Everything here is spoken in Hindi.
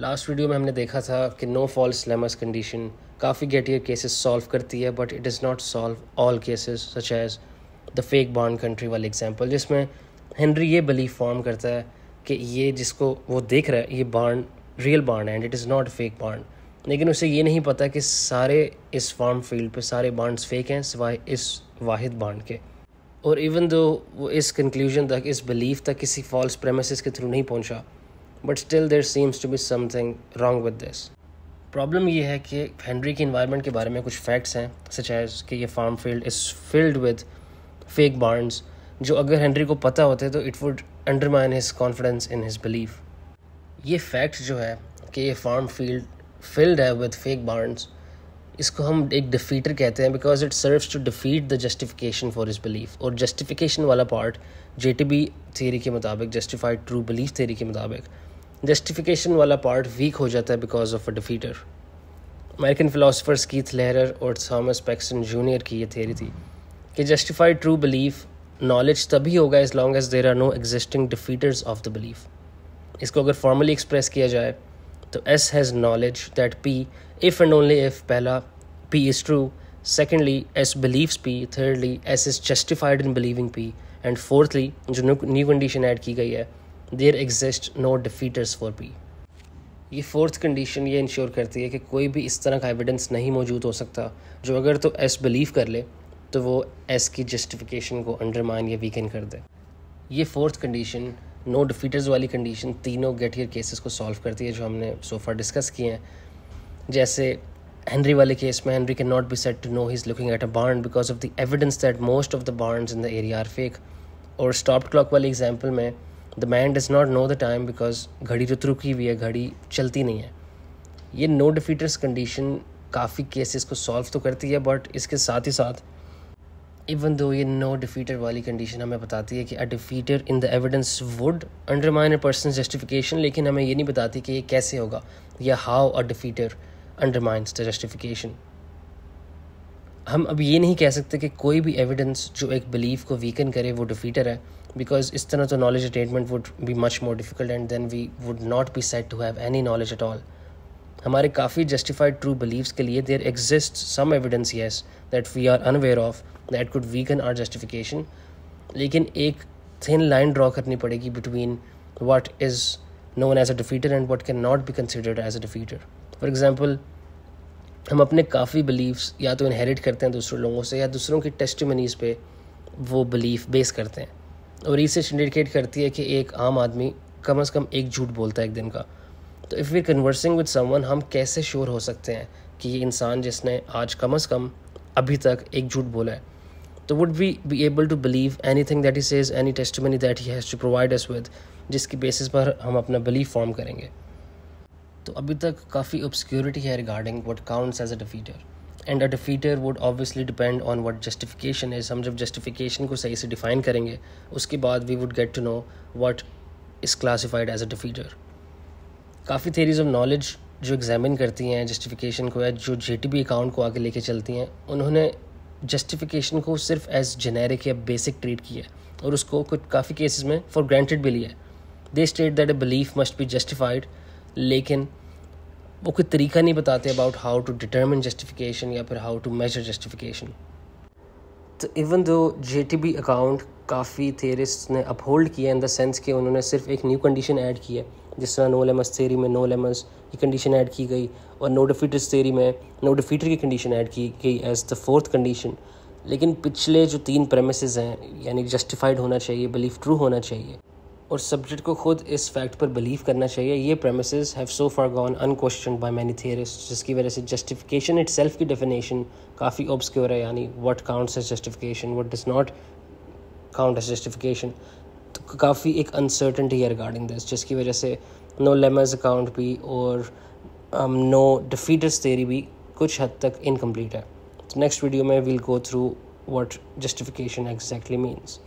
लास्ट वीडियो में हमने देखा था कि नो फॉल स्लैमर्स कंडीशन काफ़ी गेटियर केसेस सॉल्व करती है but it is not solve all cases such as the fake bond country वाले एग्जांपल जिसमें हेनरी ये बिलीव फॉर्म करता है कि ये जिसको वो देख रहा है ये बॉन्ड रियल बॉन्ड है and it is not fake bond लेकिन उसे ये नहीं पता कि सारे इस फार्म फील्ड पे सारे बॉन्ड्स फेक हैं सिवाय इस वाहिद बॉन्ड के और इवन दो वो इस कंक्लूजन तक इस बिलीफ तक किसी फॉल्स प्रेमिस के थ्रू नहीं पहुंचा but still there seems to be something wrong with this problem ये है कि हेनरी की इन्वायरमेंट के बारे में कुछ फैक्ट्स हैं सच एज कि ये farm field is filled with fake bonds जो अगर हेनरी को पता होते तो it would undermine his confidence in his belief ये फैक्ट जो है कि ये फार्म फील्ड फिल्ड है विद फेक बॉन्ड्स इसको हम एक डिफीटर कहते हैं because it serves to defeat the justification for his belief और जस्टिफिकेशन वाला part J T B theory के मुताबिक जस्टिफाइड ट्रू बिलीफ थेरी के मुताबिक जस्टिफिकेशन वाला पार्ट वीक हो जाता है because of a defeater American philosophers Keith Lehrer और थॉमस पैक्सन जूनियर की ये थेरी थी कि जस्टिफाइड ट्रू बिलीफ नॉलेज तभी होगा as long as there are no existing defeaters of the belief इसको अगर फॉर्मली एक्सप्रेस किया जाए तो S has knowledge that P if and only if पहला P is true secondly S believes P thirdly S is justified in believing P and fourthly जो न्यू कंडीशन ऐड की गई है there exist no defeaters for B ये फोर्थ कंडीशन ये इंश्योर करती है कि कोई भी इस तरह का एविडेंस नहीं मौजूद हो सकता जो अगर तो एस बिलीव कर ले तो वो एस की जस्टिफिकेशन को अंडरमाइन या वीकन कर दे ये फोर्थ कंडीशन नो डिफीटर्स वाली कंडीशन तीनों गेट ईयर केसेस को सॉल्व करती है जो हमने सोफा डिस्कस किए हैं जैसे हेनरी वाले केस में Henry can not be set to know he is looking at a barn because of the evidence that most of the barn in the area are fake और स्टॉप क्लॉक वाले एग्जाम्पल में the man does not know the time because घड़ी तो रुकी हुई है घड़ी चलती नहीं है ये नो डिफीटर्स कंडीशन काफ़ी केसेस को सॉल्व तो करती है बट इसके साथ ही साथ इवन दो ये नो डिफीटर वाली कंडीशन हमें बताती है कि a defeater in the evidence would undermine a person justification लेकिन हमें ये नहीं बताती कि ये कैसे होगा या how a defeater undermines the justification हम अब ये नहीं कह सकते कि कोई भी एविडेंस जो एक बिलीफ को वीकन करे वो डिफीटर है बिकॉज इस तरह तो knowledge attainment would be much more difficult and then we would not be set to have any knowledge at all हमारे काफ़ी जस्टिफाइड ट्रू बिलीव्स के लिए there exist some evidence yes that we are unaware of that could weaken our justification लेकिन एक थिन लाइन ड्रॉ करनी पड़ेगी between what is known as a defeater and what can not be considered as a defeater for example हम अपने काफ़ी बिलीव्स या तो इनहेरिट करते हैं दूसरे लोगों से या दूसरों की टेस्टमनीज़ पे वो बिलीफ बेस करते हैं और रिसर्च इंडिकेट करती है कि एक आम आदमी कम अज़ कम एक झूठ बोलता है एक दिन का तो if we conversing with someone हम कैसे श्योर हो सकते हैं कि ये इंसान जिसने आज कम अज़ कम अभी तक एक झूठ बोला है तो would we be able to believe anything that he any any testimony that he has to provide us with जिसकी बेसिस पर हम अपना बिलीव फॉर्म करेंगे तो अभी तक काफ़ी ऑब्सक्योरिटी है regarding what counts as a defeater and a defeater would obviously depend on what justification is हम जब जस्टिफिकेशन को सही से डिफाइन करेंगे उसके बाद we would get to know what is classified as a defeater काफ़ी थेरीज ऑफ नॉलेज जो एग्जामिन करती हैं जस्टिफिकेशन को या जो जे टी बी अकाउंट को आगे लेके चलती हैं उन्होंने जस्टिफिकेशन को सिर्फ एज जेनेरिक या बेसिक ट्रीट किया है और उसको कुछ काफ़ी केसेस में फॉर ग्रांटेड भी लिया है they state that a belief must be justified लेकिन वो कोई तरीका नहीं बताते about how to determine justification या फिर हाउ टू मेजर जस्टिफिकेशन तो even though J T B account काफ़ी थेरिस्ट ने अपहोल्ड किया इन द सेंस कि उन्होंने सिर्फ एक न्यू कंडीशन ऐड की है जिस तरह नो लेमस थेरी में नो लेमस की कंडीशन ऐड की गई और नो डिफीटर्स थेरी में नो डिफीटर की कंडीशन ऐड की गई एज द फोर्थ कंडीशन लेकिन पिछले जो तीन प्रेमिसेस हैं यानी जस्टिफाइड होना चाहिए बिलीफ ट्रू होना चाहिए और सब्जेक्ट को खुद इस फैक्ट पर बिलीव करना चाहिए ये premise have so far gone unquestioned by many theorists जिसकी वजह से जस्टिफिकेशन इट सेल्फ की डेफिनेशन काफ़ी ऑब्सक्योर है यानी what counts as justification what does not count as justification तो काफ़ी एक अनसर्टनटी है रिगार्डिंग दिस जिसकी वजह से नो लेमर्स अकाउंट भी और नो डिफीटर्स थेरी भी कुछ हद तक इनकम्प्लीट है नेक्स्ट वीडियो में will go through what justification exactly means